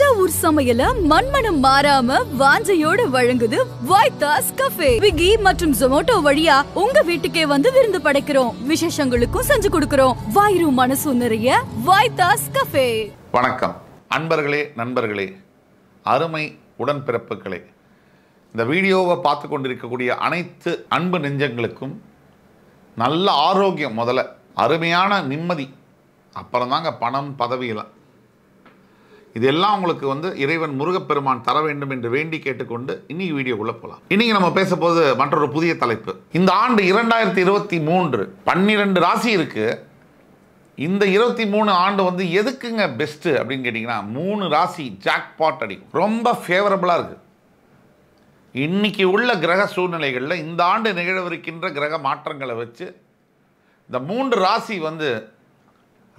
தஞ்சாவூர் சமையல மண்மனம் மாறாம வாஞ்சையோடு வழங்குது வாய்தாஸ் கஃபே விகி மற்றும் ஜொமோட்டோ வழியா உங்க வீட்டுக்கே வந்து விருந்து படைக்கிறோம் விசேஷங்களுக்கும் செஞ்சு கொடுக்கிறோம் வாயு மனசு நிறைய வாய்தாஸ் கஃபே வணக்கம் அன்பர்களே நண்பர்களே அருமை உடன்பிறப்புகளே இந்த வீடியோவை பார்த்து கொண்டிருக்கக்கூடிய அனைத்து அன்பு நெஞ்சங்களுக்கும் நல்ல ஆரோக்கியம் முதல்ல அருமையான நிம்மதி அப்புறம் தாங்க பணம் பதவியெல்லாம் இதெல்லாம் உங்களுக்கு வந்து இறைவன் முருகப்பெருமான் தர வேண்டும் என்று வேண்டி கேட்டுக்கொண்டு இன்னைக்கு உள்ள போகலாம் இன்னைக்கு நம்ம பேச போது மற்றொரு புதிய தலைப்பு இந்த ஆண்டு இரண்டாயிரத்தி இருபத்தி மூன்று பன்னிரெண்டு ராசி இருக்குது இந்த இருபத்தி மூணு ஆண்டு வந்து எதுக்குங்க பெஸ்ட்டு அப்படின்னு கேட்டிங்கன்னா மூணு ராசி பாட் அடிக்கும் ரொம்ப ஃபேவரபுளாக இருக்குது இன்றைக்கி உள்ள கிரக சூழ்நிலைகளில் இந்த ஆண்டு நிகழவிருக்கின்ற கிரக மாற்றங்களை வச்சு இந்த மூன்று ராசி வந்து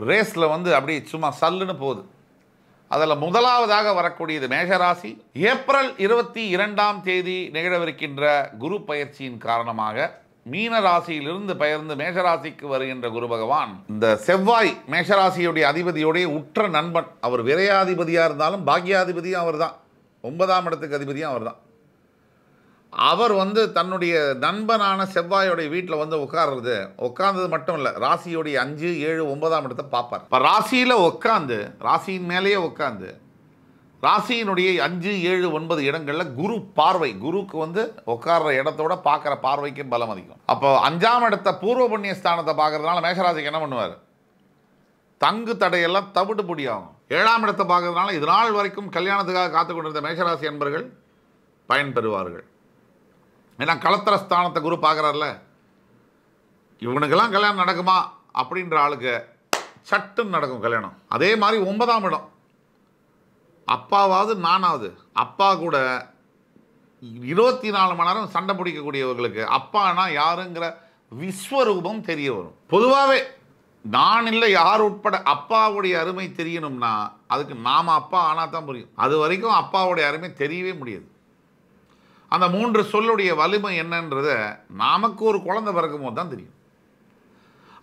ரேஸில் வந்து அப்படியே சும்மா சல்லுன்னு போகுது அதில் முதலாவதாக வரக்கூடியது மேஷராசி ஏப்ரல் இருபத்தி இரண்டாம் தேதி நிகழவிருக்கின்ற குரு பயிற்சியின் காரணமாக மீன ராசியிலிருந்து பெயர்ந்து மேஷராசிக்கு வருகின்ற குரு பகவான் இந்த செவ்வாய் மேஷராசியுடைய அதிபதியுடைய உற்ற நண்பன் அவர் விரையாதிபதியாக இருந்தாலும் பாக்கியாதிபதியும் அவர் தான் ஒன்பதாம் இடத்துக்கு அதிபதியும் அவர் தான் அவர் வந்து தன்னுடைய நண்பனான செவ்வாயோடைய வீட்டில் வந்து உட்கார்றது உட்கார்ந்தது மட்டும் இல்லை ராசியோடைய அஞ்சு ஏழு ஒன்பதாம் இடத்தை பார்ப்பார் இப்போ ராசியில் உட்காந்து ராசியின் மேலேயே உட்காந்து ராசியினுடைய அஞ்சு ஏழு ஒன்பது இடங்களில் குரு பார்வை குருக்கு வந்து உட்கார்ற இடத்தோட பார்க்குற பார்வைக்கும் பலம் அதிகம் அப்போ அஞ்சாம் இடத்த பூர்வ புண்ணிய ஸ்தானத்தை பார்க்குறதுனால மேகராஜிக்கு என்ன பண்ணுவார் தங்கு தடையெல்லாம் தவிட்டு முடியாகும் ஏழாம் இடத்தை பார்க்கறதுனால இது நாள் வரைக்கும் கல்யாணத்துக்காக காத்து கொண்டிருந்த மேகராசி அன்பர்கள் பயன்பெறுவார்கள் ஏன்னா கலத்தர ஸ்தானத்தை குரு பார்க்குறாருல இவனுக்கெல்லாம் கல்யாணம் நடக்குமா அப்படின்ற ஆளுக்கு சட்டுன்னு நடக்கும் கல்யாணம் அதே மாதிரி ஒன்பதாம் இடம் அப்பாவாவது நானாவது அப்பா கூட இருபத்தி நாலு மணி நேரம் சண்டை பிடிக்கக்கூடியவர்களுக்கு அப்பானா யாருங்கிற விஸ்வரூபம் தெரிய வரும் பொதுவாகவே நான் இல்லை யார் உட்பட அப்பாவுடைய அருமை தெரியணும்னா அதுக்கு நாம் அப்பா ஆனால் தான் புரியும் அது வரைக்கும் அப்பாவுடைய அருமை தெரியவே முடியாது அந்த மூன்று சொல்லுடைய வலிமை என்னன்றத நமக்கு ஒரு குழந்தை பிறக்கும் போது தான் தெரியும்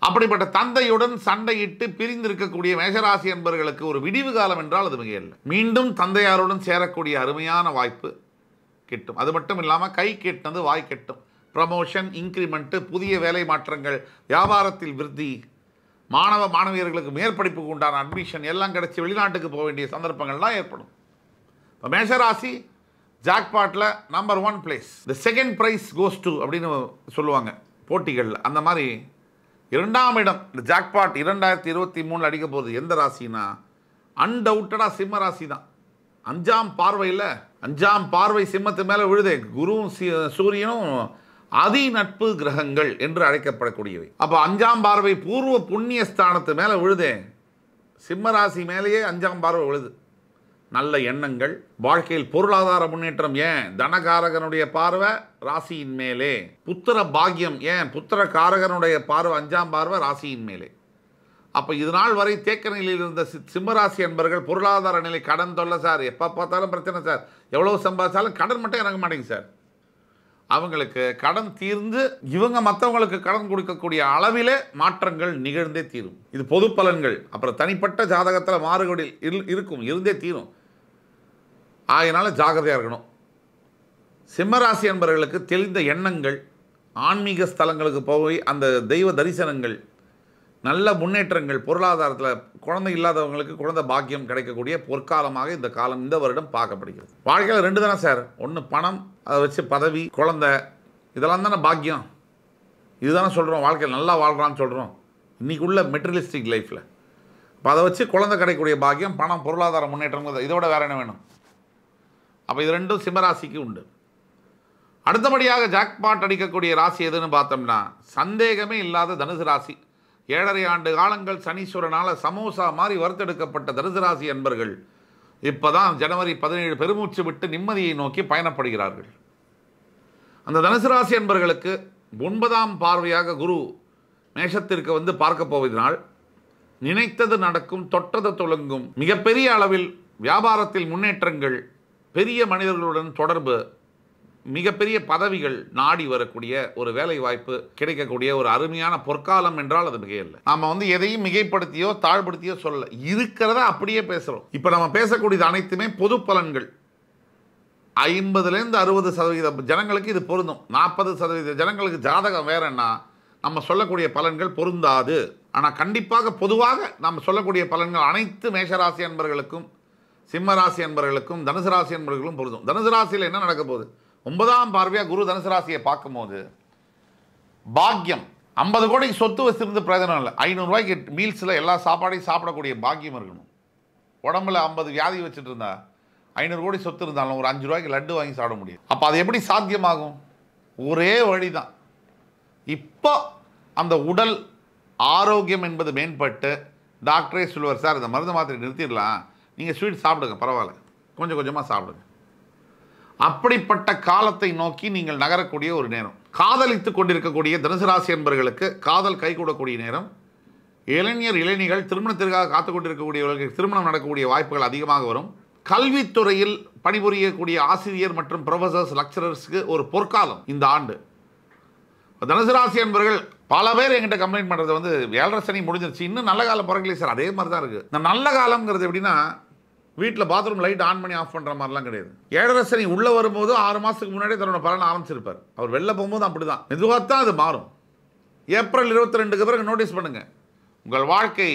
அப்படிப்பட்ட தந்தையுடன் சண்டையிட்டு பிரிந்திருக்கக்கூடிய மேஷராசி என்பவர்களுக்கு ஒரு விடிவு காலம் என்றால் அது மிகையில்லை மீண்டும் தந்தையாருடன் சேரக்கூடிய அருமையான வாய்ப்பு கிட்டும் அது மட்டும் இல்லாமல் கை கெட்டது வாய் கெட்டும் ப்ரமோஷன் இன்க்ரிமெண்ட்டு புதிய வேலை மாற்றங்கள் வியாபாரத்தில் விருத்தி மாணவ மாணவியர்களுக்கு மேற்படிப்புக்கு உண்டான அட்மிஷன் எல்லாம் கிடச்சி வெளிநாட்டுக்கு போக வேண்டிய சந்தர்ப்பங்கள்லாம் ஏற்படும் இப்போ மேஷராசி ஜாக்பாட்டில் number one place the second prize goes to அப்படின்னு சொல்லுவாங்க போட்டிகளில் அந்த மாதிரி இரண்டாம் இடம் இந்த ஜாக்பாட் இரண்டாயிரத்தி இருபத்தி மூணில் அடிக்க போகுது எந்த ராசினா அன்டவுட்டடாக சிம்ம ராசி தான் அஞ்சாம் பார்வையில் அஞ்சாம் பார்வை சிம்மத்து மேலே விழுது குருவும் சூரியனும் அதி நட்பு கிரகங்கள் என்று அழைக்கப்படக்கூடியவை அப்போ அஞ்சாம் பார்வை பூர்வ புண்ணிய ஸ்தானத்து மேலே விழுதே சிம்மராசி மேலேயே அஞ்சாம் பார்வை விழுது நல்ல எண்ணங்கள் வாழ்க்கையில் பொருளாதார முன்னேற்றம் ஏன் தனகாரகனுடைய பார்வை ராசியின் மேலே புத்திர பாக்கியம் ஏன் புத்திர காரகனுடைய பார்வை அஞ்சாம் பார்வை ராசியின் மேலே அப்போ இது நாள் வரை தேக்க நிலையில் இருந்த சிம்மராசி என்பர்கள் பொருளாதார நிலை கடன் தொல்லை சார் எப்போ பார்த்தாலும் பிரச்சனை சார் எவ்வளோ சம்பாதிச்சாலும் கடன் மட்டும் இறங்க மாட்டேங்க சார் அவங்களுக்கு கடன் தீர்ந்து இவங்க மற்றவங்களுக்கு கடன் கொடுக்கக்கூடிய அளவிலே மாற்றங்கள் நிகழ்ந்தே தீரும் இது பொது பலன்கள் அப்புறம் தனிப்பட்ட ஜாதகத்தில் மாறுபடி இருக்கும் இருந்தே தீரும் ஆகினால ஜாகிரதையாக இருக்கணும் சிம்மராசி என்பவர்களுக்கு தெளிந்த எண்ணங்கள் ஆன்மீக ஸ்தலங்களுக்கு போய் அந்த தெய்வ தரிசனங்கள் நல்ல முன்னேற்றங்கள் பொருளாதாரத்தில் குழந்தை இல்லாதவங்களுக்கு குழந்தை பாக்கியம் கிடைக்கக்கூடிய பொற்காலமாக இந்த காலம் இந்த வருடம் பார்க்கப்படுகிறது வாழ்க்கையில் ரெண்டு தானே சார் ஒன்று பணம் அதை வச்சு பதவி குழந்தை இதெல்லாம் தானே பாக்கியம் இதுதானே சொல்கிறோம் வாழ்க்கையில் நல்லா வாழ்கிறான்னு சொல்கிறோம் உள்ள மெட்டரியலிஸ்டிக் லைஃப்பில் இப்போ அதை வச்சு குழந்தை கிடைக்கக்கூடிய பாக்கியம் பணம் பொருளாதார முன்னேற்றம் இதோட வேறு என்ன வேணும் அப்போ இது ரெண்டும் சிம்மராசிக்கு உண்டு அடுத்தபடியாக ஜாக்பாட் அடிக்கக்கூடிய ராசி எதுன்னு பார்த்தோம்னா சந்தேகமே இல்லாத தனுசு ராசி ஏழரை ஆண்டு காலங்கள் சனீஸ்வரனால் சமோசா மாதிரி வறுத்தெடுக்கப்பட்ட தனுசுராசி அன்பர்கள் இப்போதான் ஜனவரி பதினேழு பெருமூச்சு விட்டு நிம்மதியை நோக்கி பயணப்படுகிறார்கள் அந்த தனுசு ராசி அன்பர்களுக்கு ஒன்பதாம் பார்வையாக குரு மேஷத்திற்கு வந்து பார்க்க போவதனால் நினைத்தது நடக்கும் தொட்டது துளங்கும் மிகப்பெரிய அளவில் வியாபாரத்தில் முன்னேற்றங்கள் பெரிய மனிதர்களுடன் தொடர்பு மிகப்பெரிய பதவிகள் நாடி வரக்கூடிய ஒரு வேலை வாய்ப்பு கிடைக்கக்கூடிய ஒரு அருமையான பொற்காலம் என்றால் அது மிகையில்லை நாம வந்து எதையும் மிகைப்படுத்தியோ தாழ்படுத்தியோ சொல்ல இருக்கிறத அப்படியே பேசுகிறோம் இப்போ நம்ம பேசக்கூடியது அனைத்துமே பொது பலன்கள் ஐம்பதுலேருந்து அறுபது சதவீத ஜனங்களுக்கு இது பொருந்தும் நாற்பது சதவீத ஜனங்களுக்கு ஜாதகம் வேறன்னா நம்ம சொல்லக்கூடிய பலன்கள் பொருந்தாது ஆனால் கண்டிப்பாக பொதுவாக நம்ம சொல்லக்கூடிய பலன்கள் அனைத்து மேஷராசி அன்பர்களுக்கும் சிம்மராசி அன்பர்களுக்கும் தனுசு ராசி அன்பர்களுக்கும் பொருந்தும் தனுசு ராசியில் என்ன நடக்க போகுது ஒன்பதாம் பார்வையாக குரு தனுசு ராசியை பார்க்கும்போது பாக்கியம் ஐம்பது கோடி சொத்து வச்சுருந்து பிரயோஜனம் இல்லை ஐநூறுரூவாய்க்கு மீல்ஸில் எல்லா சாப்பாடையும் சாப்பிடக்கூடிய பாக்கியம் இருக்கணும் உடம்புல ஐம்பது வியாதி வச்சுட்டு இருந்தா ஐநூறு கோடி சொத்து இருந்தாலும் ஒரு அஞ்சு ரூபாய்க்கு லட்டு வாங்கி சாப்பிட முடியும் அப்போ அது எப்படி சாத்தியமாகும் ஒரே வழி தான் இப்போ அந்த உடல் ஆரோக்கியம் என்பது மேம்பட்டு டாக்டரே சொல்லுவார் சார் இந்த மருந்து மாத்திரை நிறுத்திடலாம் நீங்கள் ஸ்வீட் சாப்பிடுங்க பரவாயில்ல கொஞ்சம் கொஞ்சமாக சாப்பிடுங்க அப்படிப்பட்ட காலத்தை நோக்கி நீங்கள் நகரக்கூடிய ஒரு நேரம் காதலித்து கொண்டிருக்கக்கூடிய தனுசு ராசி என்பர்களுக்கு காதல் கைகூடக்கூடிய நேரம் இளைஞர் இளைஞர்கள் திருமணத்திற்காக காத்து கொண்டிருக்கக்கூடியவர்களுக்கு திருமணம் நடக்கக்கூடிய வாய்ப்புகள் அதிகமாக வரும் கல்வித்துறையில் பணிபுரியக்கூடிய ஆசிரியர் மற்றும் ப்ரொஃபசர்ஸ் லெக்சரர்ஸ்க்கு ஒரு பொற்காலம் இந்த ஆண்டு தனுசு ராசி என்பர்கள் பல பேர் எங்கிட்ட கம்ப்ளைண்ட் பண்ணுறது வந்து வேலரசனி முடிஞ்சிருச்சு இன்னும் நல்ல காலம் பிறகு சார் அதே மாதிரி தான் இருக்குது இந்த நல்ல காலங்கிறது எப்படின்னா வீட்டில் பாத்ரூம் லைட் ஆன் பண்ணி ஆஃப் பண்ணுற மாதிரிலாம் கிடையாது ஏழரசனி உள்ளே வரும்போது ஆறு மாதத்துக்கு முன்னாடியே தன்னோட பலன் ஆரம்பிச்சிருப்பார் அவர் வெளில போகும்போது அப்படி தான் மெதுவாக தான் அது மாறும் ஏப்ரல் இருபத்தி ரெண்டுக்கு பிறகு நோட்டீஸ் பண்ணுங்கள் உங்கள் வாழ்க்கை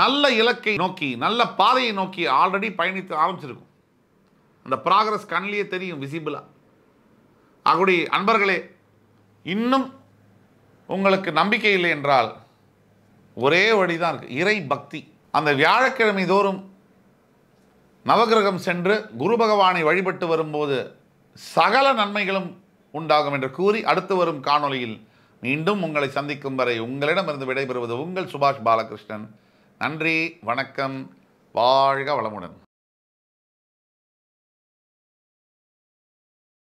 நல்ல இலக்கை நோக்கி நல்ல பாதையை நோக்கி ஆல்ரெடி பயணித்து ஆரம்பிச்சிருக்கும் அந்த ப்ராக்ரஸ் கண்ணிலேயே தெரியும் விசிபிளாக ஆகடி அன்பர்களே இன்னும் உங்களுக்கு நம்பிக்கை இல்லை என்றால் ஒரே வழி தான் இருக்குது இறை பக்தி அந்த வியாழக்கிழமை தோறும் நவகிரகம் சென்று குரு பகவானை வழிபட்டு வரும்போது சகல நன்மைகளும் உண்டாகும் என்று கூறி அடுத்து வரும் காணொலியில் மீண்டும் உங்களை சந்திக்கும் வரை உங்களிடமிருந்து விடைபெறுவது உங்கள் சுபாஷ் பாலகிருஷ்ணன் நன்றி வணக்கம் வாழ்க வளமுடன்